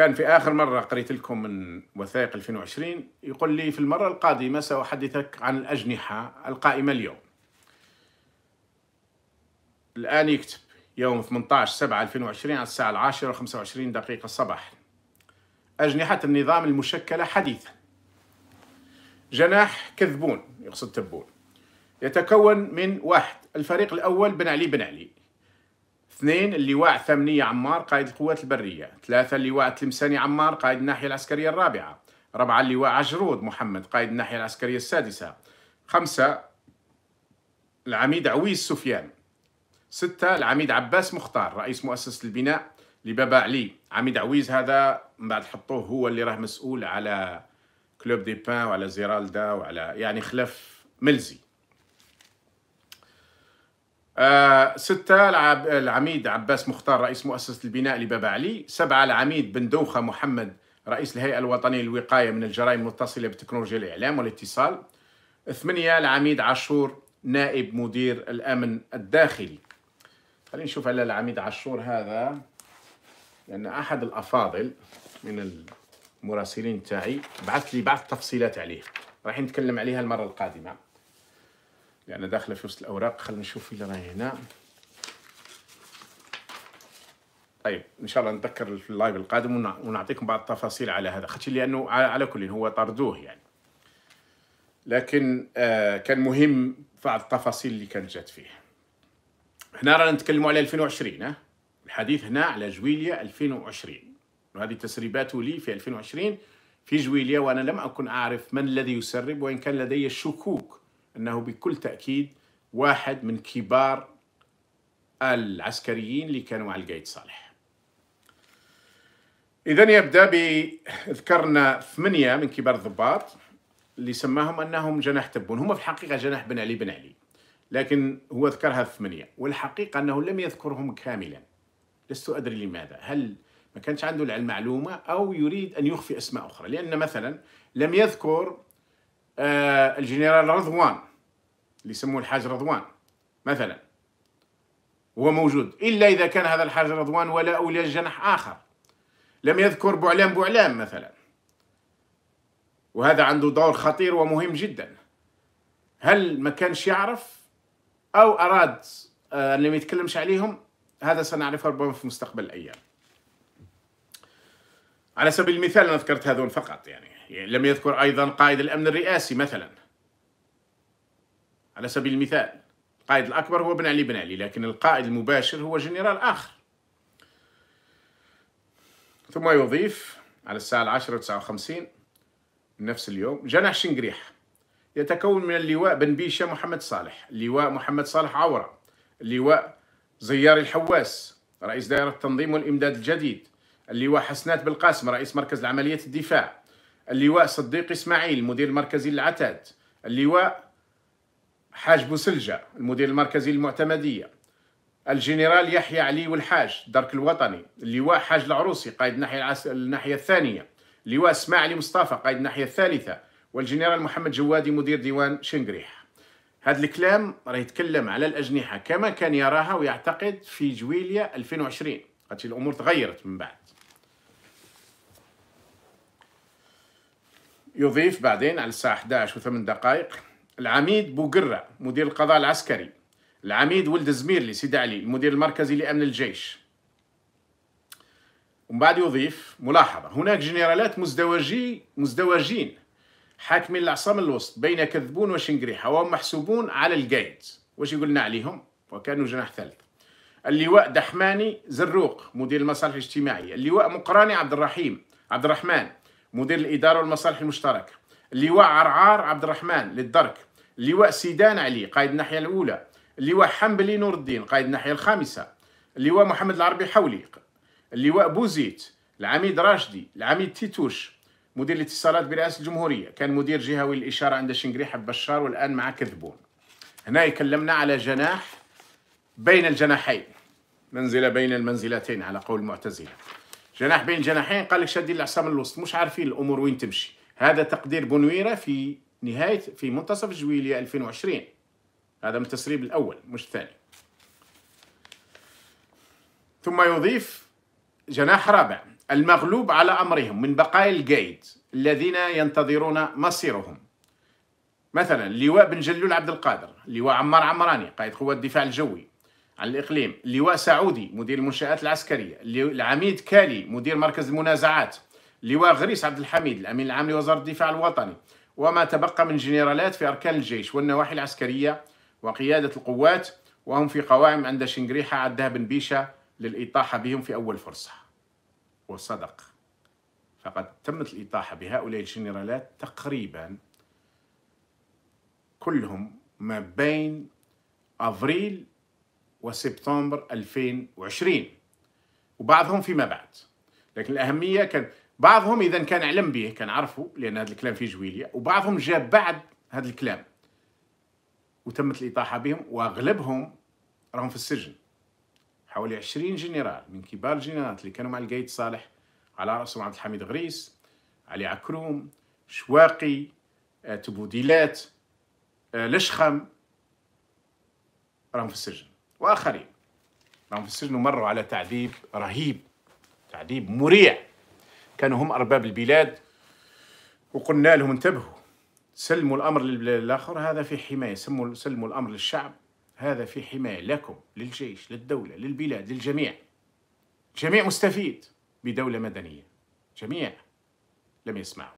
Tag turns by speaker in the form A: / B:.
A: كان في آخر مرة قريت لكم من وثائق 2020 يقول لي في المرة القادمة سأحدثك عن الأجنحة القائمة اليوم الآن يكتب يوم 18 7 2020 على الساعة و25 دقيقة الصباح أجنحة النظام المشكلة حديثا جناح كذبون يقصد تبون يتكون من واحد الفريق الأول بن علي بن علي اثنين اللواء ثمنية عمار قائد القوات البرية ثلاثة اللواء تلمساني عمار قائد الناحية العسكرية الرابعة رابعة اللواء عجرود محمد قائد الناحية العسكرية السادسة خمسة العميد عويس سفيان ستة العميد عباس مختار رئيس مؤسسة البناء لبابا علي عميد عويز هذا من بعد حطوه هو اللي راه مسؤول على كلوب دي بان وعلى زيرالدا وعلى يعني خلف ملزي آه ستة العب العميد عباس مختار رئيس مؤسسة البناء لبابا علي سبعة العميد بن دوخة محمد رئيس الهيئة الوطنية للوقاية من الجرائم المتصلة بتكنولوجيا الإعلام والاتصال ثمانية العميد عاشور نائب مدير الأمن الداخلي خلينا نشوف على العميد عاشور هذا لأن أحد الأفاضل من المراسلين تاعي بعث لي بعض التفصيلات عليه راح نتكلم عليها المرة القادمة لأن داخلة في وسط الأوراق خلينا نشوف اللي راهي هنا طيب ان شاء الله نتذكر في اللايف القادم ونعطيكم بعض التفاصيل على هذا خاطر لانه على كل هو طردوه يعني لكن آه كان مهم بعض التفاصيل اللي كانت جات فيه هنا رانا نتكلموا على 2020 ها الحديث هنا على جويليا 2020 وهذه تسريبات لي في 2020 في جويليا وانا لم اكن اعرف من الذي يسرب وان كان لدي شكوك أنه بكل تأكيد واحد من كبار العسكريين اللي كانوا مع القايد صالح إذا يبدأ بذكرنا ثمانية من كبار الضباط اللي سماهم أنهم جناح تبون هم في الحقيقة جناح بن علي بن علي لكن هو ذكرها الثمانية والحقيقة أنه لم يذكرهم كاملا لست أدري لماذا هل ما كانش عنده المعلومة أو يريد أن يخفي أسماء أخرى لأن مثلا لم يذكر آه، الجنرال رضوان اللي يسموه الحاج رضوان مثلا هو موجود إلا إذا كان هذا الحاج رضوان ولا أولي جناح آخر لم يذكر بوعلام بوعلام مثلا وهذا عنده دور خطير ومهم جدا هل ما كانش يعرف أو أراد آه، ان لم ما يتكلمش عليهم هذا سنعرفه ربما في مستقبل الأيام على سبيل المثال أنا ذكرت هذول فقط يعني يعني لم يذكر أيضا قائد الأمن الرئاسي مثلا على سبيل المثال القائد الأكبر هو بن علي بن علي لكن القائد المباشر هو جنرال آخر ثم يضيف على الساعة العشرة وتسعة وخمسين من نفس اليوم جناح شنقريح يتكون من اللواء بن بيشة محمد صالح اللواء محمد صالح عورة اللواء زيار الحواس رئيس دائرة التنظيم والإمداد الجديد اللواء حسنات بالقاسم رئيس مركز العمليات الدفاع اللواء صديق اسماعيل المدير المركزي للعتاد اللواء حاج بوسلجة المدير المركزي للمعتمدية الجنرال يحيى علي والحاج درك الوطني اللواء حاج العروسي قائد الناحية, العس... الناحية الثانية اللواء اسماعيل مصطفى قائد الناحية الثالثة والجنرال محمد جوادي مدير ديوان شنقريح هذا الكلام راه يتكلم على الأجنحة كما كان يراها ويعتقد في جويلية 2020 هادشي الأمور تغيرت من بعد يضيف بعدين على الساعة 11 وثمان دقائق العميد بوقرة مدير القضاء العسكري العميد ولد الزميرلي سيد علي المدير المركزي لأمن الجيش ومن بعد يضيف ملاحظة هناك جنرالات مزدوجي مزدوجين حاكمين العصام الوسط بين كذبون وشنقريحة وهم محسوبون على القيد واش يقولنا عليهم وكانوا جناح ثالث اللواء دحماني زروق مدير المصالح الاجتماعية اللواء مقراني عبد الرحيم عبد الرحمن مدير الإدارة والمصالح المشتركة اللواء عرعار عبد الرحمن للدرك اللواء سيدان علي قائد الناحية الأولى اللواء حنبلي نور الدين قائد الناحية الخامسة اللواء محمد العربي حولي اللواء بوزيت العميد راشدي العميد تيتوش مدير الاتصالات برئاسة الجمهورية كان مدير جهوي الإشارة عند شنقريح بشار والآن مع كذبون هنا يكلمنا على جناح بين الجناحين منزلة بين المنزلتين على قول المعتزلة جناح بين جناحين قال لك شادين العصا من الوسط مش عارفين الامور وين تمشي هذا تقدير بنويره في نهايه في منتصف جويليه 2020 هذا من التسريب الاول مش الثاني ثم يضيف جناح رابع المغلوب على امرهم من بقايا القايد الذين ينتظرون مصيرهم مثلا اللواء بن جلول عبد القادر اللواء عمار عمراني قائد قوات الدفاع الجوي على الإقليم لواء سعودي مدير المنشآت العسكرية العميد كالي مدير مركز المنازعات لواء غريس عبد الحميد الأمين العام لوزارة الدفاع الوطني وما تبقى من جنرالات في أركان الجيش والنواحي العسكرية وقيادة القوات وهم في قوائم عند شنقريحة عدها بن بيشة للإطاحة بهم في أول فرصة وصدق فقد تمت الإطاحة بهؤلاء الجنرالات تقريبا كلهم ما بين أفريل وسبتمبر 2020 وبعضهم فيما بعد لكن الأهمية كان بعضهم إذا كان علم به كان عرفه لأن هذا الكلام في جويلية وبعضهم جاء بعد هذا الكلام وتمت الإطاحة بهم وأغلبهم راهم في السجن حوالي 20 جنرال من كبار الجنرالات اللي كانوا مع القايد صالح على رأسهم عبد الحميد غريس علي عكروم شواقي آه، تبوديلات آه، لشخم راهم في السجن واخرين راهم في السجن مروا على تعذيب رهيب تعذيب مريع كانوا هم ارباب البلاد وقلنا لهم انتبهوا سلموا الامر للاخر هذا في حمايه سلموا سلموا الامر للشعب هذا في حمايه لكم للجيش للدوله للبلاد للجميع جميع مستفيد بدوله مدنيه جميع لم يسمعوا